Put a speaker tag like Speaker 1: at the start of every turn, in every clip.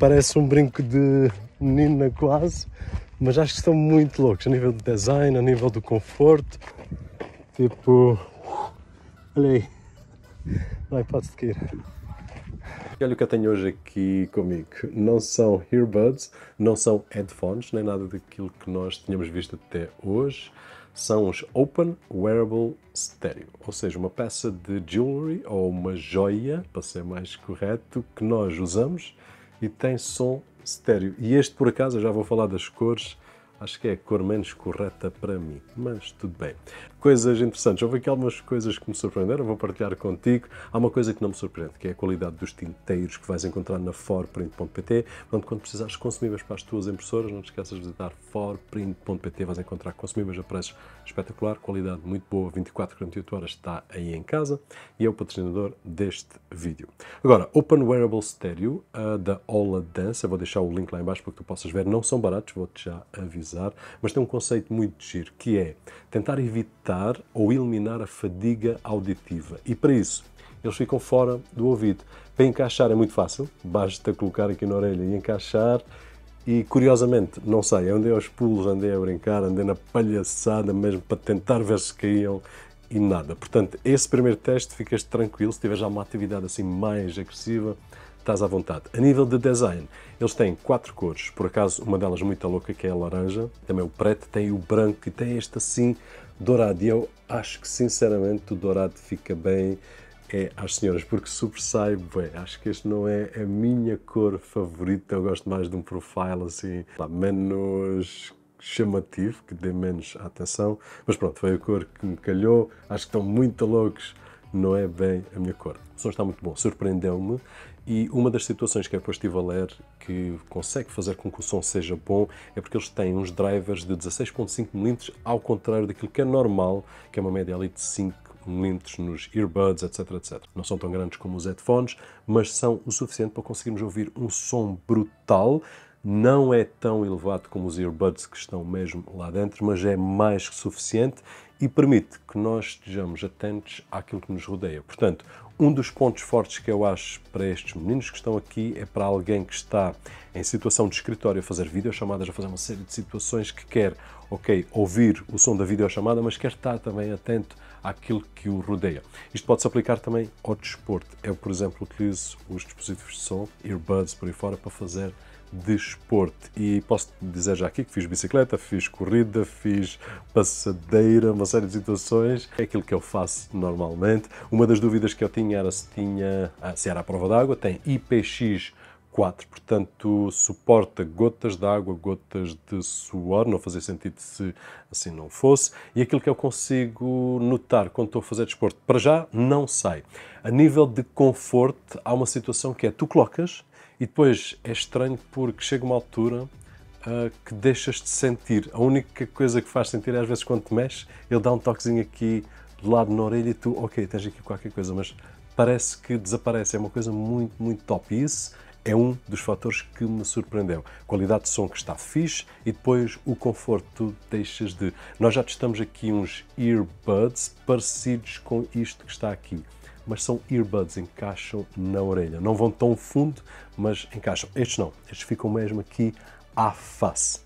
Speaker 1: parece um brinco de menina quase, mas acho que estão muito loucos a nível do design, a nível do conforto. Tipo, olha aí, lá pode seguir. Olha o que eu tenho hoje aqui comigo. Não são earbuds, não são headphones, nem nada daquilo que nós tínhamos visto até hoje. São os Open Wearable Stereo, ou seja, uma peça de jewelry ou uma joia, para ser mais correto, que nós usamos e tem som estéreo. E este, por acaso, eu já vou falar das cores, acho que é a cor menos correta para mim, mas tudo bem coisas interessantes. Houve aqui algumas coisas que me surpreenderam, vou partilhar contigo. Há uma coisa que não me surpreende, que é a qualidade dos tinteiros que vais encontrar na forprint.pt. Portanto, quando precisares de consumíveis para as tuas impressoras, não te esqueças de visitar forprint.pt, vais encontrar consumíveis a preços espetacular, qualidade muito boa, 24, 48 horas está aí em casa e é o patrocinador deste vídeo. Agora, Open Wearable Stereo uh, da Ola Dance, eu vou deixar o link lá embaixo para que tu possas ver, não são baratos, vou-te já avisar, mas tem um conceito muito giro, que é tentar evitar evitar ou eliminar a fadiga auditiva. E para isso, eles ficam fora do ouvido. Para encaixar é muito fácil, basta colocar aqui na orelha e encaixar. E curiosamente, não sei, andei aos pulos, andei a brincar, andei na palhaçada mesmo para tentar ver se caíam e nada. Portanto, esse primeiro teste ficas tranquilo, se tiver já uma atividade assim mais agressiva, estás à vontade. A nível de design, eles têm quatro cores, por acaso uma delas muito louca que é a laranja, também o preto, tem o branco e tem este assim dourado. E eu acho que, sinceramente, o dourado fica bem é às senhoras, porque sobressai bem. Acho que este não é a minha cor favorita. Eu gosto mais de um profile assim, lá, menos chamativo, que dê menos atenção. Mas pronto, foi a cor que me calhou. Acho que estão muito loucos. Não é bem a minha cor. O som está muito bom, surpreendeu-me e uma das situações que depois Apple estive a ler que consegue fazer com que o som seja bom é porque eles têm uns drivers de 16.5 mm, ao contrário daquilo que é normal, que é uma média ali de 5 milímetros nos earbuds, etc, etc. Não são tão grandes como os headphones, mas são o suficiente para conseguirmos ouvir um som brutal. Não é tão elevado como os earbuds que estão mesmo lá dentro, mas é mais que suficiente e permite que nós estejamos atentos àquilo que nos rodeia. Portanto, um dos pontos fortes que eu acho para estes meninos que estão aqui é para alguém que está em situação de escritório a fazer videochamadas, a fazer uma série de situações que quer, ok, ouvir o som da videochamada, mas quer estar também atento àquilo que o rodeia. Isto pode-se aplicar também ao desporto. Eu, é, por exemplo, utilizo os dispositivos de som, earbuds por aí fora, para fazer desporto. esporte e posso dizer já aqui que fiz bicicleta, fiz corrida, fiz passadeira, uma série de situações. É aquilo que eu faço normalmente. Uma das dúvidas que eu tinha era se, tinha, ah, se era a prova d'água. Tem IPX 4, portanto suporta gotas de água, gotas de suor, não fazia sentido se assim não fosse. E aquilo que eu consigo notar quando estou a fazer desporto, para já não sai. A nível de conforto, há uma situação que é tu colocas e depois é estranho porque chega uma altura uh, que deixas de sentir. A única coisa que faz sentir é às vezes quando te mexes, ele dá um toquezinho aqui do lado na orelha e tu, ok, tens aqui qualquer coisa, mas parece que desaparece. É uma coisa muito, muito top. E isso é um dos fatores que me surpreendeu. Qualidade de som que está fixe e depois o conforto, tu deixas de. Nós já testamos aqui uns earbuds parecidos com isto que está aqui mas são earbuds, encaixam na orelha. Não vão tão fundo, mas encaixam. Estes não, estes ficam mesmo aqui à face.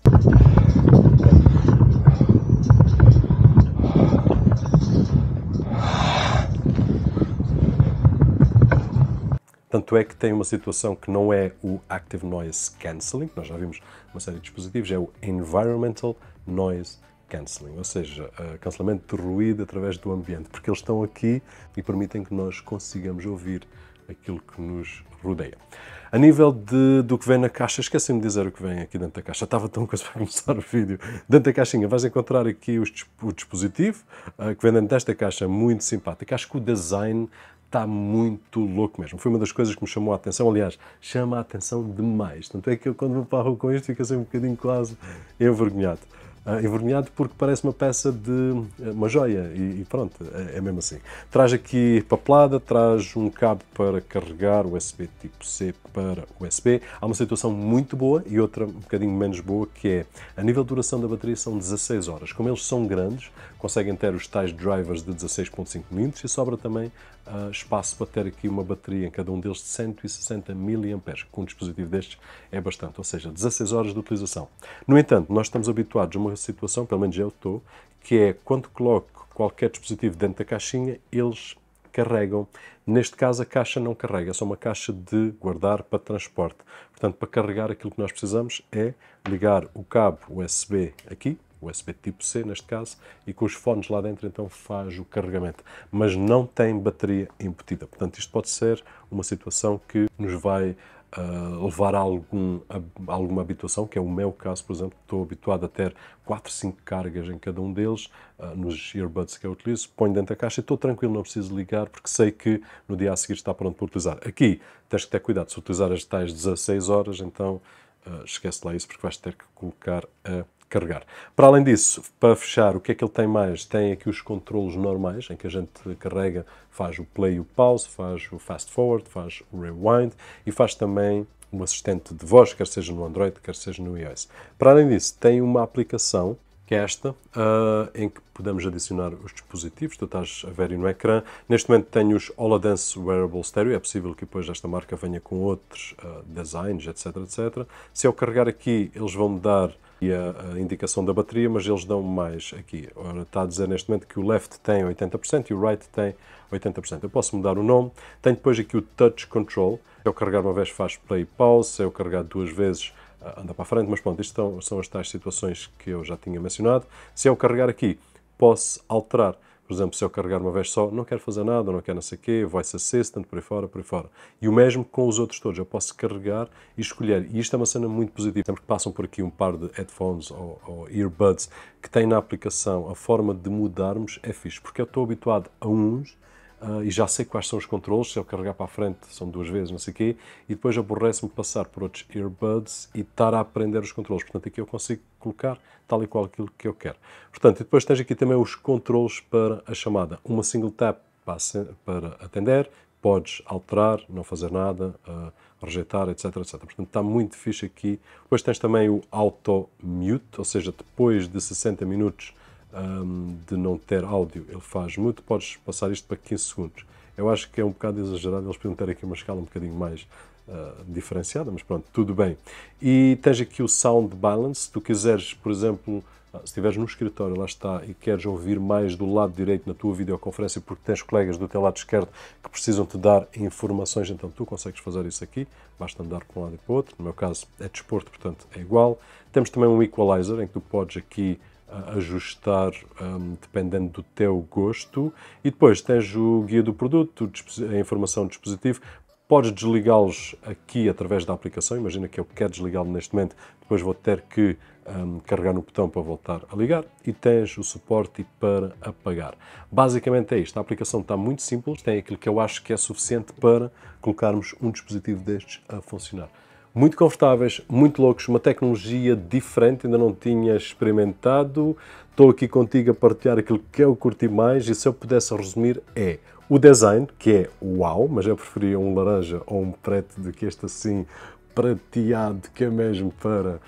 Speaker 1: Tanto é que tem uma situação que não é o Active Noise Cancelling, que nós já vimos uma série de dispositivos, é o Environmental Noise Cancelling canceling, ou seja, eh, cancelamento de ruído através do ambiente, porque eles estão aqui e permitem que nós consigamos ouvir aquilo que nos rodeia. A nível de, do que vem na caixa, esqueci-me de dizer o que vem aqui dentro da caixa. Estava tão coisa para começar o vídeo. Dentro da caixinha vais encontrar aqui os, o dispositivo uh, que vem dentro desta caixa, muito simpático. Acho que o design está muito louco mesmo. Foi uma das coisas que me chamou a atenção. Aliás, chama a atenção demais. Tanto é que eu, quando me parro com isto, fico assim um bocadinho quase envergonhado uh, ah, envergonhado porque parece uma peça de eh, uma joia e, e pronto, é, é, mesmo assim. Traz aqui papelada, traz um cabo para carregar USB tipo C para USB. Há uma situação muito boa e outra um bocadinho menos boa que é a nível de duração da bateria são 16 horas. Como eles são grandes, conseguem ter os tais drivers de 16.5 mm e sobra também uh, espaço para ter aqui uma bateria em cada um deles de 160 mAh, com um dispositivo destes é bastante, ou seja, 16 horas de utilização. No entanto, nós estamos habituados a uma situação, pelo menos eu estou, que é quando coloco qualquer dispositivo dentro da caixinha, eles carregam. Neste caso, a caixa não carrega, é só uma caixa de guardar para transporte. Portanto, para carregar aquilo que nós precisamos é ligar o cabo USB aqui, USB tipo C neste caso, e com os fones lá dentro então faz o carregamento, mas não tem bateria embutida. Portanto, isto pode ser uma situação que nos vai Uh, levar a, algum, a, alguma habituação, que é o meu caso, por exemplo, estou habituado a ter 4, 5 cargas em cada um deles, uh, nos earbuds que eu utilizo, ponho dentro da caixa e estou tranquilo, não preciso ligar, porque sei que no dia a seguir está pronto para utilizar. Aqui tens que ter cuidado, se utilizar as tais 16 horas, então uh, esquece lá isso, porque vais ter que colocar a carregar. Para além disso, para fechar, o que é que ele tem mais? Tem aqui os controlos normais, em que a gente carrega, faz o play e o pause, faz o fast forward, faz o rewind e faz também um assistente de voz, quer seja no Android, quer seja no iOS. Para além disso, tem uma aplicação que é esta, uh, em que podemos adicionar os dispositivos, tu estás a ver no ecrã. Neste momento tenho os HoloLens Wearable Stereo, é possível que depois esta marca venha com outros uh, designs, etc, etc. Se eu carregar aqui, eles vão me dar e a, a, indicação da bateria, mas eles dão mais aqui. Ora, está a dizer neste momento que o left tem 80% e o right tem 80%. Eu posso mudar o nome. Tem depois aqui o touch control. Se eu carregar uma vez faz play pause, se eu carregar duas vezes ah, anda para a frente, mas pronto, isto são, são as tais situações que eu já tinha mencionado. Se eu carregar aqui, posso alterar por exemplo, se eu carregar uma vez só, não quero fazer nada, não quero não sei o quê, voice assistant, por aí fora, por aí fora. E o mesmo com os outros todos. Eu posso carregar e escolher. E isto é uma cena muito positiva. Sempre que passam por aqui um par de headphones ou, ou earbuds que tem na aplicação a forma de mudarmos, é fixe. Porque eu estou habituado a uns Uh, e já sei quais são os controles, se eu carregar para a frente são duas vezes, não sei o quê, e depois aborrece-me passar por outros earbuds e estar a aprender os controles. Portanto, aqui eu consigo colocar, tal e qual aquilo que eu quero. Portanto, depois tens aqui também os controles para a chamada. Uma single tap para atender, podes alterar, não fazer nada, eh, rejeitar, etc, etc. Portanto, está muito fixe aqui. Depois tens também o auto-mute, ou seja, depois de 60 minutos ehm, de não ter áudio, ele faz mute. Podes passar isto para 15 segundos. Eu acho que é um bocado exagerado, eles podiam aqui uma escala um bocadinho mais uh, diferenciada, mas pronto, tudo bem. E tens aqui o sound balance, se tu quiseres, por exemplo, ah, se estiveres no escritório, lá está, e queres ouvir mais do lado direito na tua videoconferência porque tens colegas do teu lado esquerdo que precisam te dar informações, então tu consegues fazer isso aqui, basta andar para um lado e para o outro, no meu caso é desporto, portanto é igual. Temos também um equalizer em que tu podes aqui ajustar um, dependendo do teu gosto. E depois tens o guia do produto, a informação do dispositivo. Podes desligá-los aqui através da aplicação. Imagina que eu quero desligá-lo neste momento, depois vou ter que um, carregar no botão para voltar a ligar e tens o suporte para apagar. Basicamente é isto. A aplicação está muito simples, tem aquilo que eu acho que é suficiente para colocarmos um dispositivo destes a funcionar muito confortáveis, muito loucos, uma tecnologia diferente, ainda não tinha experimentado. Estou aqui contigo a partilhar aquilo que eu curti mais e se eu pudesse resumir é o design, que é uau, mas eu preferia um laranja ou um preto do que este assim prateado, que é mesmo para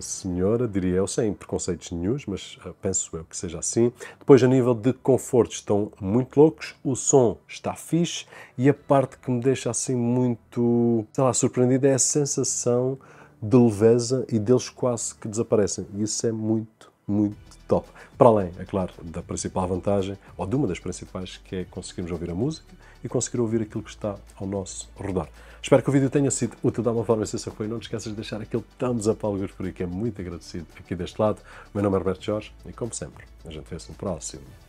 Speaker 1: senhora, diria eu, sem preconceitos nenhums, mas eh, penso eu que seja assim. Depois, a nível de conforto, estão muito loucos, o som está fixe e a parte que me deixa assim muito, sei lá, surpreendida é a sensação de leveza e deles quase que desaparecem. isso é muito muito top. Para além, é claro, da principal vantagem, ou de uma das principais, que é conseguirmos ouvir a música e conseguir ouvir aquilo que está ao nosso redor. Espero que o vídeo tenha sido útil de alguma forma, se isso foi. Não te esqueças de deixar aquele thumbs up alguns por aí, que é muito agradecido aqui deste lado. O meu nome é Roberto Jorge e, como sempre, a gente vê-se no próximo